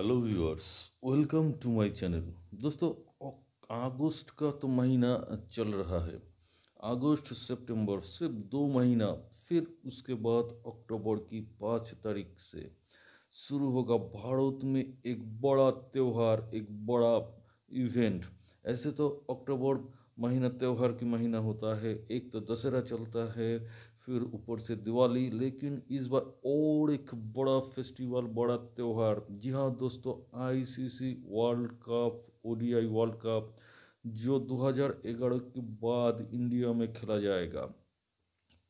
hello viewers welcome to my channel दोस्तों अगस्त का तो महीना चल रहा है अगस्त सितंबर सिर्फ दो महीना फिर उसके बाद अक्टूबर की पाँच तारीख से शुरू होगा भारत में एक बड़ा त्यौहार एक बड़ा इवेंट ऐसे तो अक्टूबर महीना त्यौहार की महीना होता है एक तो दशहरा चलता है फिर ऊपर से दिवाली लेकिन इस बार और एक बड़ा फेस्टिवल बड़ा त्यौहार जी हाँ दोस्तों ICC world cup ODI world cup जो 2011 के बाद इंडिया में खेला जाएगा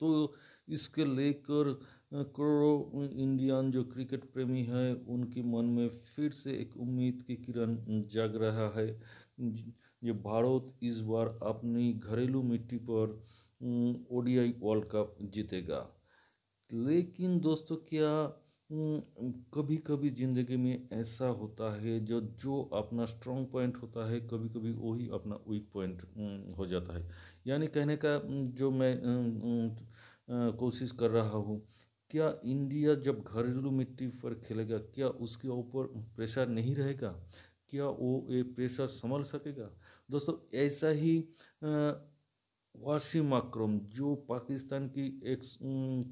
तो इसके लेकर करोड़ों इंडियन जो क्रिकेट प्रेमी हैं उनके मन में फिर से एक उम्मीद की किरण जग रहा है ये भारत इस बार अपनी घरेलू मिट्टी पर ओडीआई वर्ल्ड कप जीतेगा लेकिन दोस्तों क्या कभी कभी ज़िंदगी में ऐसा होता है जो जो अपना स्ट्रॉन्ग पॉइंट होता है कभी कभी वही अपना वीक पॉइंट हो जाता है यानी कहने का जो मैं कोशिश कर रहा हूँ क्या इंडिया जब घरेलू मिट्टी पर खेलेगा क्या उसके ऊपर प्रेशर नहीं रहेगा क्या वो ये प्रेशर संभल सकेगा दोस्तों ऐसा ही वासिम अक्रम जो पाकिस्तान की एक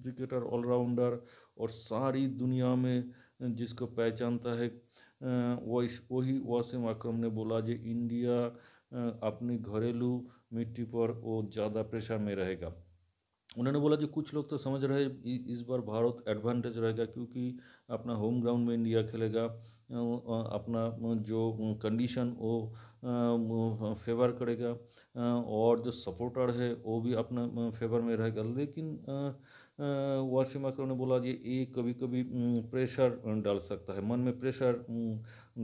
क्रिकेटर ऑलराउंडर और सारी दुनिया में जिसको पहचानता है वही वही वासिम अक्रम ने बोला जो इंडिया अपनी घरेलू मिट्टी पर वो ज़्यादा प्रेशर में रहेगा उन्होंने बोला जो कुछ लोग तो समझ रहे इस बार भारत एडवांटेज रहेगा क्योंकि अपना होम ग्राउंड में इंडिया खेलेगा अपना जो कंडीशन वो फेवर करेगा और जो सपोर्टर है वो भी अपना फेवर में रहेगा लेकिन वाशिम अकरम ने बोला ये ये कभी कभी प्रेशर डाल सकता है मन में प्रेशर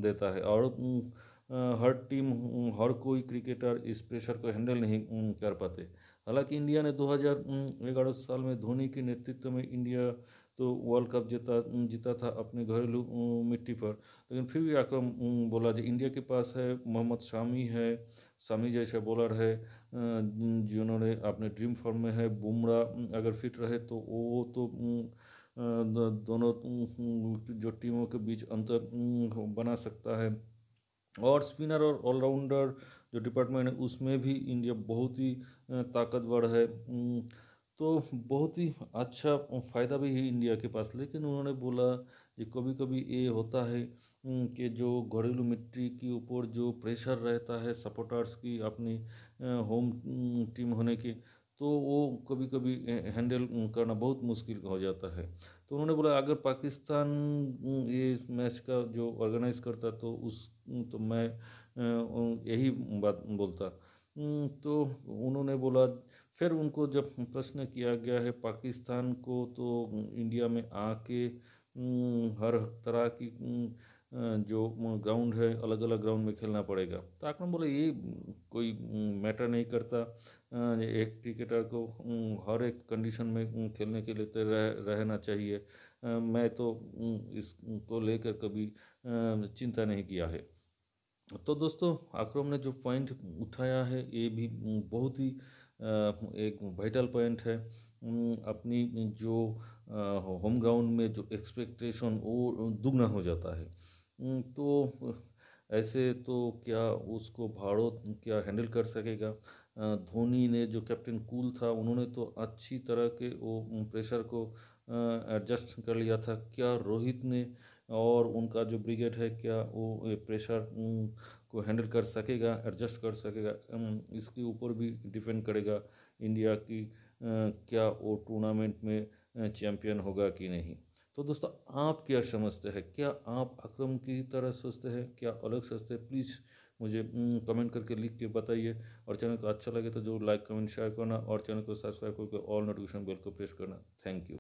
देता है और हर टीम हर कोई क्रिकेटर इस प्रेशर को हैंडल नहीं कर पाते हालांकि इंडिया ने 2011 साल में धोनी के नेतृत्व में इंडिया तो वर्ल्ड कप जीता जीता था अपने घरेलू मिट्टी पर लेकिन फिर भी आकर बोला जो इंडिया के पास है मोहम्मद शामी है शामी जैसा बॉलर है जिन्होंने अपने ड्रीम फॉर्म में है बुमरा अगर फिट रहे तो वो तो दोनों जो टीमों के बीच अंतर बना सकता है और स्पिनर और ऑलराउंडर जो डिपार्टमेंट है उसमें भी इंडिया बहुत ही ताकतवर है तो बहुत ही अच्छा फ़ायदा भी है इंडिया के पास लेकिन उन्होंने बोला कि कभी कभी ये होता है कि जो घरेलू मिट्टी के ऊपर जो प्रेशर रहता है सपोर्टर्स की अपनी होम टीम होने की तो वो कभी कभी हैंडल करना बहुत मुश्किल हो जाता है तो उन्होंने बोला अगर पाकिस्तान ये मैच का जो ऑर्गेनाइज करता तो उस तो मैं यही बात बोलता तो उन्होंने बोला फिर उनको जब प्रश्न किया गया है पाकिस्तान को तो इंडिया में आके हर तरह की जो ग्राउंड है अलग अलग ग्राउंड में खेलना पड़ेगा तो आकरम बोले ये कोई मैटर नहीं करता एक क्रिकेटर को हर एक कंडीशन में खेलने के लिए रह, रहना चाहिए मैं तो इसको लेकर कभी चिंता नहीं किया है तो दोस्तों आक्रम ने जो पॉइंट उठाया है ये भी बहुत ही एक वाइटल पॉइंट है अपनी जो होम ग्राउंड में जो एक्सपेक्टेशन वो दुगना हो जाता है तो ऐसे तो क्या उसको भारत क्या हैंडल कर सकेगा धोनी ने जो कैप्टन कूल था उन्होंने तो अच्छी तरह के वो प्रेशर को एडजस्ट कर लिया था क्या रोहित ने और उनका जो ब्रिगेड है क्या वो प्रेशर को हैंडल कर सकेगा एडजस्ट कर सकेगा इसके ऊपर भी डिपेंड करेगा इंडिया की क्या वो टूर्नामेंट में चैम्पियन होगा कि नहीं तो दोस्तों आप क्या समझते हैं क्या आप अक्रम की तरह सोचते हैं क्या अलग सोचते हैं प्लीज़ मुझे कमेंट करके लिख के बताइए और चैनल को अच्छा लगे तो जो लाइक कमेंट शेयर करना और चैनल को सब्सक्राइब करके ऑल नोटिफिकेशन बेल को प्रेस करना थैंक यू